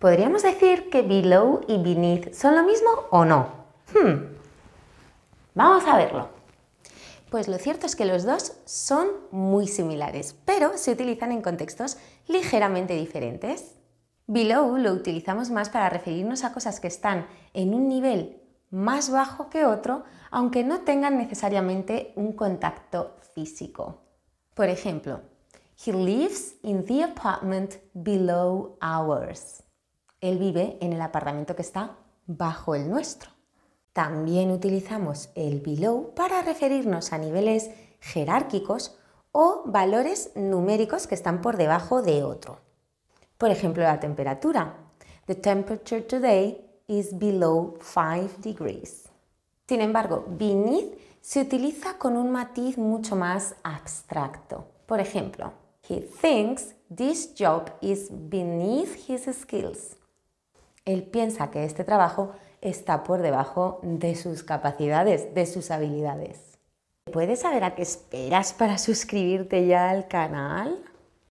¿Podríamos decir que below y beneath son lo mismo o no? Hmm. Vamos a verlo. Pues lo cierto es que los dos son muy similares, pero se utilizan en contextos ligeramente diferentes. Below lo utilizamos más para referirnos a cosas que están en un nivel más bajo que otro, aunque no tengan necesariamente un contacto físico. Por ejemplo, He lives in the apartment below ours. Él vive en el apartamento que está bajo el nuestro. También utilizamos el below para referirnos a niveles jerárquicos o valores numéricos que están por debajo de otro. Por ejemplo, la temperatura. The temperature today is below 5 degrees. Sin embargo, beneath se utiliza con un matiz mucho más abstracto. Por ejemplo, he thinks this job is beneath his skills él piensa que este trabajo está por debajo de sus capacidades, de sus habilidades. ¿Puedes saber a qué esperas para suscribirte ya al canal?